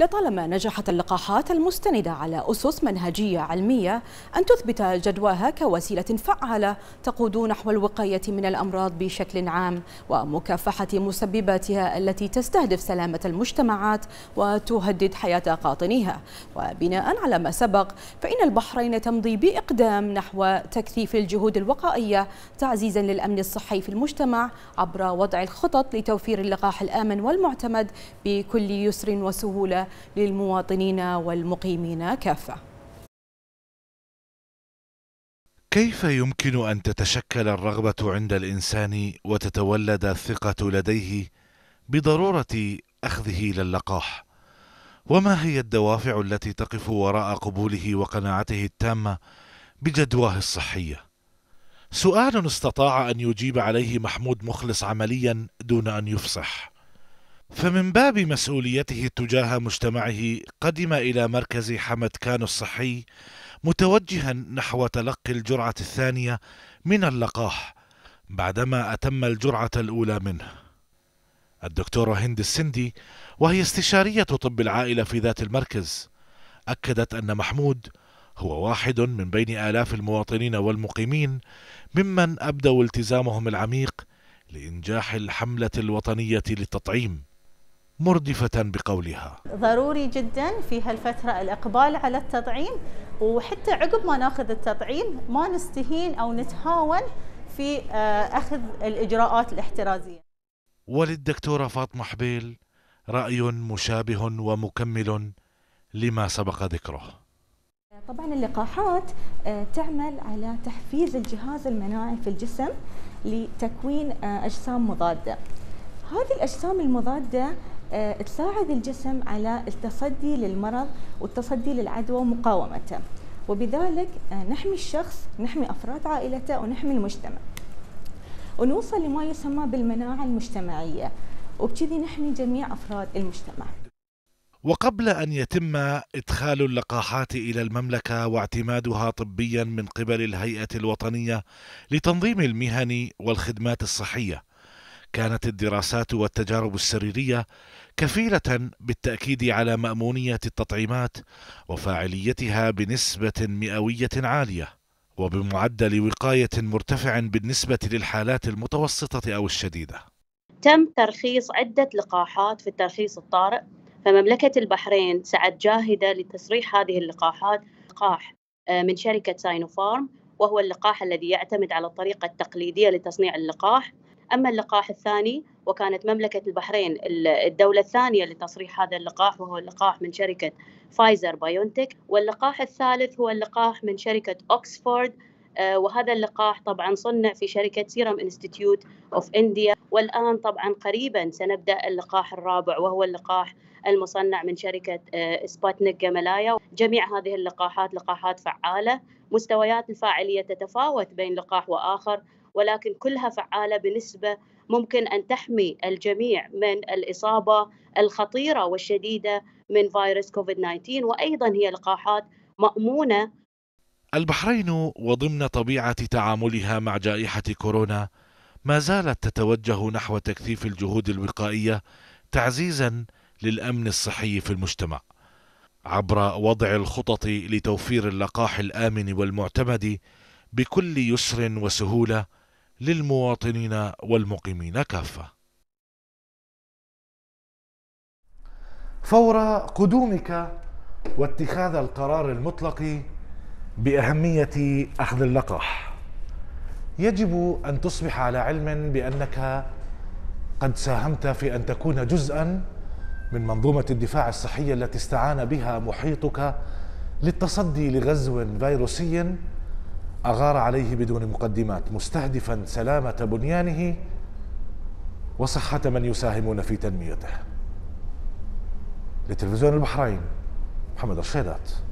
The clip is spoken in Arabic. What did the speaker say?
لطالما نجحت اللقاحات المستندة على أسس منهجية علمية أن تثبت جدواها كوسيلة فعالة تقود نحو الوقاية من الأمراض بشكل عام ومكافحة مسبباتها التي تستهدف سلامة المجتمعات وتهدد حياة قاطنيها وبناء على ما سبق فإن البحرين تمضي بإقدام نحو تكثيف الجهود الوقائية تعزيزا للأمن الصحي في المجتمع عبر وضع الخطط لتوفير اللقاح الآمن والمعتمد بكل يسر وسهولة للمواطنين والمقيمين كافة كيف يمكن أن تتشكل الرغبة عند الإنسان وتتولد الثقة لديه بضرورة أخذه للقاح؟ وما هي الدوافع التي تقف وراء قبوله وقناعته التامة بجدواه الصحية؟ سؤال استطاع أن يجيب عليه محمود مخلص عمليا دون أن يفصح فمن باب مسؤوليته تجاه مجتمعه قدم إلى مركز حمد كان الصحي متوجها نحو تلقي الجرعة الثانية من اللقاح بعدما أتم الجرعة الأولى منه الدكتورة هند السندي وهي استشارية طب العائلة في ذات المركز أكدت أن محمود هو واحد من بين آلاف المواطنين والمقيمين ممن أبدوا التزامهم العميق لإنجاح الحملة الوطنية للتطعيم مردفة بقولها ضروري جدا في هالفترة الإقبال على التطعيم وحتى عقب ما ناخذ التطعيم ما نستهين أو نتهاون في آه، أخذ الإجراءات الاحترازية وللدكتورة فاطمة حبيل رأي مشابه ومكمل لما سبق ذكره طبعا اللقاحات آه، تعمل على تحفيز الجهاز المناعي في الجسم لتكوين آه، أجسام مضادة هذه الأجسام المضادة آه، تساعد الجسم على التصدي للمرض والتصدي للعدوى ومقاومته وبذلك آه، نحمي الشخص نحمي أفراد عائلته ونحمي المجتمع ونوصل لما يسمى بالمناعة المجتمعية وبكذي نحمي جميع أفراد المجتمع وقبل أن يتم إدخال اللقاحات إلى المملكة واعتمادها طبيا من قبل الهيئة الوطنية لتنظيم المهن والخدمات الصحية كانت الدراسات والتجارب السريريه كفيله بالتاكيد على مامونيه التطعيمات وفاعليتها بنسبه مئويه عاليه وبمعدل وقايه مرتفع بالنسبه للحالات المتوسطه او الشديده تم ترخيص عده لقاحات في الترخيص الطارئ فمملكه البحرين سعت جاهده لتسريح هذه اللقاحات لقاح آه، من شركه ساينوفارم وهو اللقاح الذي يعتمد على الطريقه التقليديه لتصنيع اللقاح أما اللقاح الثاني وكانت مملكة البحرين الدولة الثانية لتصريح هذا اللقاح وهو اللقاح من شركة فايزر بايونتك واللقاح الثالث هو اللقاح من شركة أوكسفورد آه، وهذا اللقاح طبعا صنع في شركة سيرم انستيتيوت اوف انديا والآن طبعا قريبا سنبدأ اللقاح الرابع وهو اللقاح المصنع من شركة سبوتنيك آه، جمالايا جميع هذه اللقاحات لقاحات فعالة مستويات الفاعلية تتفاوت بين لقاح وآخر ولكن كلها فعالة بنسبة ممكن أن تحمي الجميع من الإصابة الخطيرة والشديدة من فيروس كوفيد 19 وأيضا هي لقاحات مأمونة البحرين وضمن طبيعة تعاملها مع جائحة كورونا ما زالت تتوجه نحو تكثيف الجهود الوقائية تعزيزا للأمن الصحي في المجتمع عبر وضع الخطط لتوفير اللقاح الآمن والمعتمد بكل يسر وسهولة للمواطنين والمقيمين كافه فور قدومك واتخاذ القرار المطلق باهميه اخذ اللقاح يجب ان تصبح على علم بانك قد ساهمت في ان تكون جزءا من منظومه الدفاع الصحي التي استعان بها محيطك للتصدي لغزو فيروسي أغار عليه بدون مقدمات مستهدفا سلامة بنيانه وصحة من يساهمون في تنميته لتلفزيون البحرين محمد الشيدات